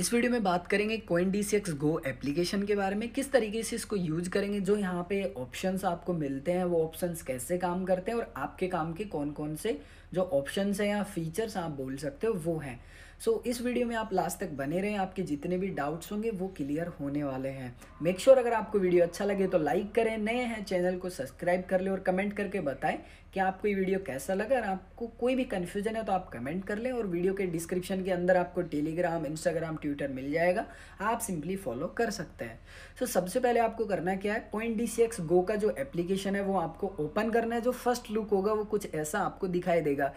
इस वीडियो में बात करेंगे कोइन डी सी एक्स गो एप्लीकेशन के बारे में किस तरीके से इसको यूज करेंगे जो यहाँ पे ऑप्शंस आपको मिलते हैं वो ऑप्शंस कैसे काम करते हैं और आपके काम के कौन कौन से जो ऑप्शंस हैं या फीचर्स आप बोल सकते हो वो हैं सो so, इस वीडियो में आप लास्ट तक बने रहें आपके जितने भी डाउट्स होंगे वो क्लियर होने वाले हैं मेक श्योर sure अगर आपको वीडियो अच्छा लगे तो लाइक करें नए हैं चैनल को सब्सक्राइब कर लें और कमेंट करके बताएं कि आपको ये वीडियो कैसा लगा और आपको कोई भी कन्फ्यूजन है तो आप कमेंट कर लें और वीडियो के डिस्क्रिप्शन के अंदर आपको टेलीग्राम इंस्टाग्राम ट्विटर मिल जाएगा आप सिंपली फॉलो कर सकते हैं सो so, सबसे पहले आपको करना क्या है पॉइंट डी सी एक्स गो का जो एप्लीकेशन है वो आपको ओपन करना है जो फर्स्ट लुक होगा वो कुछ ऐसा आपको दिखाई देगा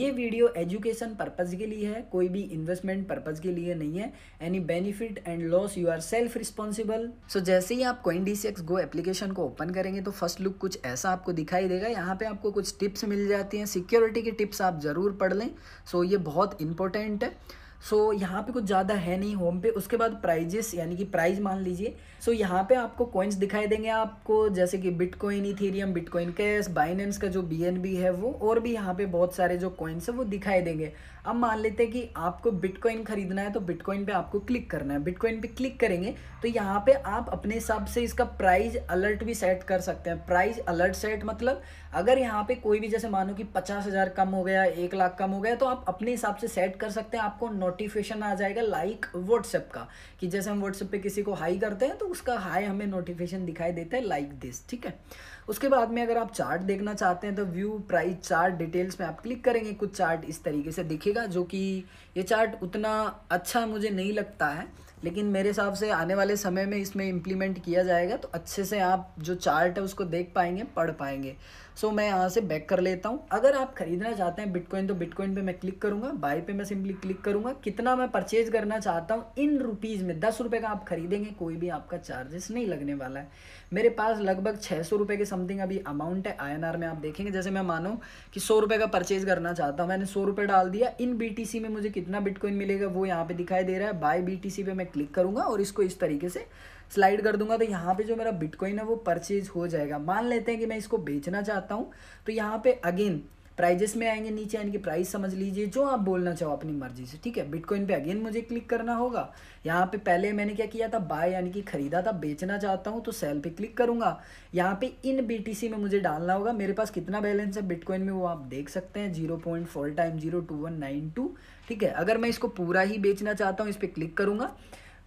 ये वीडियो एजुकेशन पर्पज़ के लिए है कोई भी इन्वेस्टमेंट पर्पज़ के लिए नहीं है any benefit and loss you are self responsible so जैसे ही आप कोइन डी गो एप्लीकेशन को ओपन करेंगे तो फर्स्ट लुक कुछ ऐसा आपको दिखाई देगा यहाँ पे आपको कुछ टिप्स मिल जाती हैं सिक्योरिटी की टिप्स आप ज़रूर पढ़ लें सो so, ये बहुत इंपॉर्टेंट है सो so, यहाँ पे कुछ ज़्यादा है नहीं होम पे उसके बाद प्राइजेस यानी कि प्राइज मान लीजिए सो so, यहाँ पे आपको कॉइन्स दिखाई देंगे आपको जैसे कि Bitcoin Ethereum Bitcoin Cash Binance का जो बी है वो और भी यहाँ पे बहुत सारे जो कॉइन्स है वो दिखाई देंगे अब मान लेते हैं कि आपको बिटकॉइन खरीदना है तो बिटकॉइन पर आपको क्लिक करना है बिटकॉइन पर क्लिक करेंगे तो यहाँ पर आप अपने हिसाब से इसका प्राइज अलर्ट भी सेट कर सकते हैं प्राइज अलर्ट सेट मतलब अगर यहाँ पे कोई भी जैसे मानो कि पचास हज़ार कम हो गया एक लाख कम हो गया तो आप अपने हिसाब से सेट कर सकते हैं आपको नोटिफिकेशन आ जाएगा लाइक व्हाट्सएप का कि जैसे हम व्हाट्सएप पे किसी को हाई करते हैं तो उसका हाई हमें नोटिफिकेशन दिखाई देता है लाइक दिस ठीक है उसके बाद में अगर आप चार्ट देखना चाहते हैं तो व्यू प्राइस चार्ट डिटेल्स में आप क्लिक करेंगे कुछ चार्ट इस तरीके से दिखेगा जो कि ये चार्ट उतना अच्छा मुझे नहीं लगता है लेकिन मेरे हिसाब से आने वाले समय में इसमें इम्प्लीमेंट किया जाएगा तो अच्छे से आप जो चार्ट है उसको देख पाएंगे पढ़ पाएंगे सो मैं यहाँ से बैक कर लेता हूँ अगर आप खरीदना चाहते हैं बिटकॉइन तो बिटकॉइन पे मैं क्लिक करूँगा बाई पे मैं सिंपली क्लिक करूँगा कितना मैं परचेज करना चाहता हूँ इन रुपीज़ में दस रुपये का आप खरीदेंगे कोई भी आपका चार्जेस नहीं लगने वाला है मेरे पास लगभग छः सौ रुपये के समथिंग अभी अमाउंट है आई में आप देखेंगे जैसे मैं मानूँ कि सौ रुपये का परचेज करना चाहता हूँ मैंने सौ रुपये डाल दिया इन बी में मुझे कितना बिटकॉइन मिलेगा वो यहाँ पर दिखाई दे रहा है बाई बी पे मैं मैं क्लिक करूंगा और इसको इस तरीके से स्लाइड कर दूंगा तो यहाँ पे जो मेरा बिटकॉइन है वो परचेज हो जाएगा मान लेते हैं कि मैं इसको बेचना चाहता हूँ तो यहाँ पे अगेन प्राइजेस में आएंगे नीचे की प्राइस समझ लीजिए जो आप बोलना चाहो अपनी मर्जी से ठीक है बिटकॉइन पे अगेन मुझे क्लिक करना होगा यहाँ पे पहले मैंने क्या किया था बाय यानी कि खरीदा था बेचना चाहता हूँ तो सेल पे क्लिक करूंगा यहाँ पे इन बीटीसी में मुझे डालना होगा मेरे पास कितना बैलेंस है बिटकॉइन में वो आप देख सकते हैं zero point four time zero two one nine two ठीक है अगर मैं इसको पूरा ही बेचना चाहता हूँ इस पर क्लिक करूँगा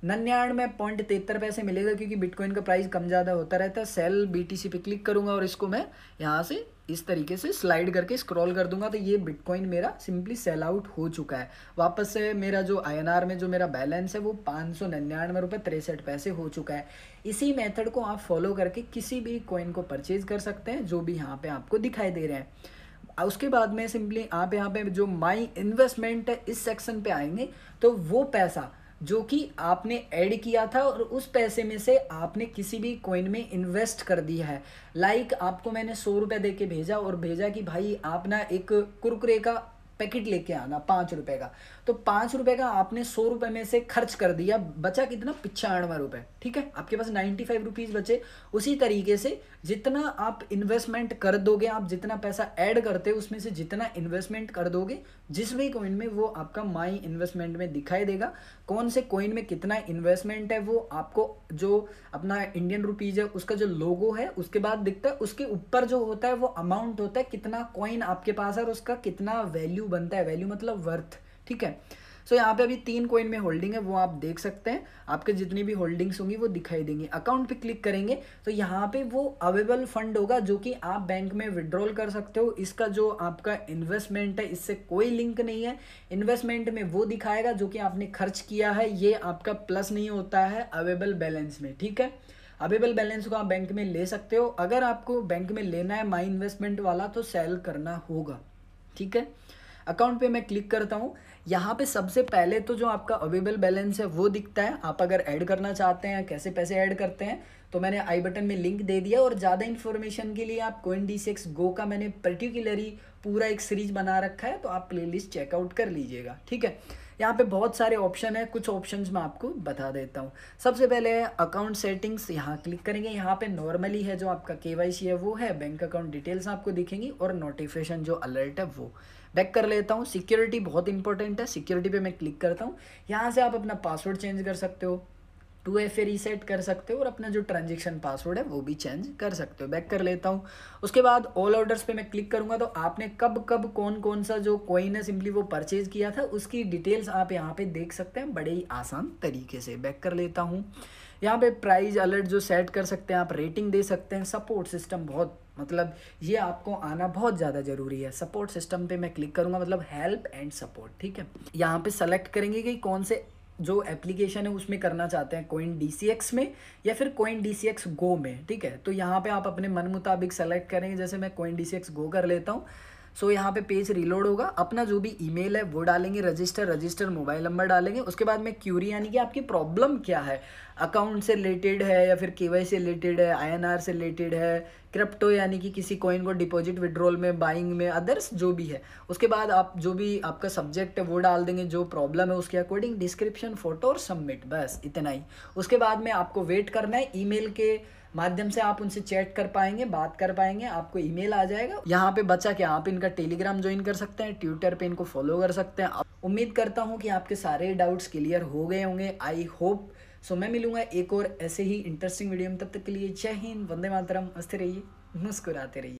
नन्यानवे पॉइंट तेहत्तर पैसे मिलेगा क्योंकि बिटकॉइन का प्राइस कम ज़्यादा होता रहता है सेल बीटीसी पे क्लिक करूंगा और इसको मैं यहाँ से इस तरीके से स्लाइड करके स्क्रॉल कर दूंगा तो ये बिटकॉइन मेरा सिंपली सेल आउट हो चुका है वापस से मेरा जो आई में जो मेरा बैलेंस है वो पाँच सौ निन्यानवे रुपये तिरसठ पैसे हो चुका है इसी मेथड को आप फॉलो करके किसी भी कॉइन को परचेज कर सकते हैं जो भी यहाँ पे आपको दिखाई दे रहे हैं उसके बाद में सिंपली आप यहाँ पे जो माई इन्वेस्टमेंट है इस सेक्शन पे आएंगे तो वो पैसा जो कि आपने ऐड किया था और उस पैसे में से आपने किसी भी कॉइन में इन्वेस्ट कर दिया है लाइक like, आपको मैंने सौ रुपये दे के भेजा और भेजा कि भाई आप ना एक कुरकुरे का पैकेट लेके आना पाँच रुपये का तो पाँच रुपये का आपने सौ रुपये में से खर्च कर दिया बचा कितना पिचानवे रुपये ठीक है आपके पास नाइन्टी फाइव रुपीज़ बचे उसी तरीके से जितना आप इन्वेस्टमेंट कर दोगे आप जितना पैसा ऐड करते हो उसमें से जितना इन्वेस्टमेंट कर दोगे जिस भी कॉइन में वो आपका माई इन्वेस्टमेंट में दिखाई देगा कौन से कॉइन में कितना इन्वेस्टमेंट है वो आपको जो अपना इंडियन रुपीज़ है उसका जो लोगो है उसके बाद दिखता है उसके ऊपर जो होता है वो अमाउंट होता है कितना कॉइन आपके पास है और उसका कितना वैल्यू वैल्यू बनता है वैल्यू मतलब वर्थ ठीक है सो so, यहाँ पे अभी तीन कॉइन में होल्डिंग है वो आप देख सकते हैं आपके जितनी भी होल्डिंग्स होंगी वो दिखाई देंगी अकाउंट पे क्लिक करेंगे तो यहाँ पे वो अवेलेबल फंड होगा जो कि आप बैंक में विड्रॉल कर सकते हो इसका जो आपका इन्वेस्टमेंट है इससे कोई लिंक नहीं है इन्वेस्टमेंट में वो दिखाएगा जो कि आपने खर्च किया है ये आपका प्लस नहीं होता है अवेलेबल बैलेंस में ठीक है अवेलेबल बैलेंस को आप बैंक में ले सकते हो अगर आपको बैंक में लेना है माई इन्वेस्टमेंट वाला तो सेल करना होगा ठीक है अकाउंट पे मैं क्लिक करता हूँ यहाँ पे सबसे पहले तो जो आपका अवेलेबल बैलेंस है वो दिखता है आप अगर ऐड करना चाहते हैं कैसे पैसे ऐड करते हैं तो मैंने आई बटन में लिंक दे दिया और ज़्यादा इन्फॉर्मेशन के लिए आप कोइन डी सिक्स गो का मैंने पर्टिकुलरली पूरा एक सीरीज बना रखा है तो आप लिस्ट चेकआउट कर लीजिएगा ठीक है यहाँ पे बहुत सारे ऑप्शन है कुछ ऑप्शन मैं आपको बता देता हूँ सबसे पहले अकाउंट सेटिंग्स यहाँ क्लिक करेंगे यहाँ पे नॉर्मली है जो आपका के है वो है बैंक अकाउंट डिटेल्स आपको दिखेंगी और नोटिफिकेशन जो अलर्ट है वो बैक कर लेता हूँ सिक्योरिटी बहुत इंपॉर्टेंट है सिक्योरिटी पे मैं क्लिक करता हूँ यहाँ से आप अपना पासवर्ड चेंज कर सकते हो टू एफ ए रीसेट कर सकते हो और अपना जो ट्रांजेक्शन पासवर्ड है वो भी चेंज कर सकते हो बैक कर लेता हूँ उसके बाद ऑल ऑर्डर्स पे मैं क्लिक करूँगा तो आपने कब कब कौन कौन सा जो कोइन है सिंपली वो परचेज किया था उसकी डिटेल्स आप यहाँ पे देख सकते हैं बड़े ही आसान तरीके से बैक कर लेता हूँ यहाँ पे प्राइज अलर्ट जो सेट कर सकते हैं आप रेटिंग दे सकते हैं सपोर्ट सिस्टम बहुत मतलब ये आपको आना बहुत ज़्यादा ज़रूरी है सपोर्ट सिस्टम पे मैं क्लिक करूँगा मतलब हेल्प एंड सपोर्ट ठीक है यहाँ पे सेलेक्ट करेंगे कि कौन से जो एप्लीकेशन है उसमें करना चाहते हैं कोइन डी में या फिर कोइन डी गो में ठीक है तो यहाँ पर आप अपने मन मुताबिक सेलेक्ट करेंगे जैसे मैं कोइन डी गो कर लेता हूँ सो so, यहाँ पे पेज रिलोड होगा अपना जो भी ईमेल है वो डालेंगे रजिस्टर रजिस्टर मोबाइल नंबर डालेंगे उसके बाद में क्यूरी यानी कि आपकी प्रॉब्लम क्या है अकाउंट से रिलेटेड है या फिर केवाई से रिलेटेड है आई से रिलेटेड है क्रिप्टो यानी कि किसी कॉइन को डिपॉजिट विड्रॉल में बाइंग में अदर्स जो भी है उसके बाद आप जो भी आपका सब्जेक्ट है वो डाल देंगे जो प्रॉब्लम है उसके अकॉर्डिंग डिस्क्रिप्शन फोटो और सबमिट बस इतना ही उसके बाद में आपको वेट करना है ई के माध्यम से आप उनसे चैट कर पाएंगे बात कर पाएंगे आपको ईमेल आ जाएगा यहाँ पे बचा के आप इनका टेलीग्राम ज्वाइन कर सकते हैं ट्विटर पे इनको फॉलो कर सकते हैं उम्मीद करता हूँ कि आपके सारे डाउट्स क्लियर हो गए होंगे आई होप सो मैं मिलूंगा एक और ऐसे ही इंटरेस्टिंग वीडियो में तब तक के लिए जय हिंद वंदे मातरम हंसते रहिए मुस्कुराते रहिए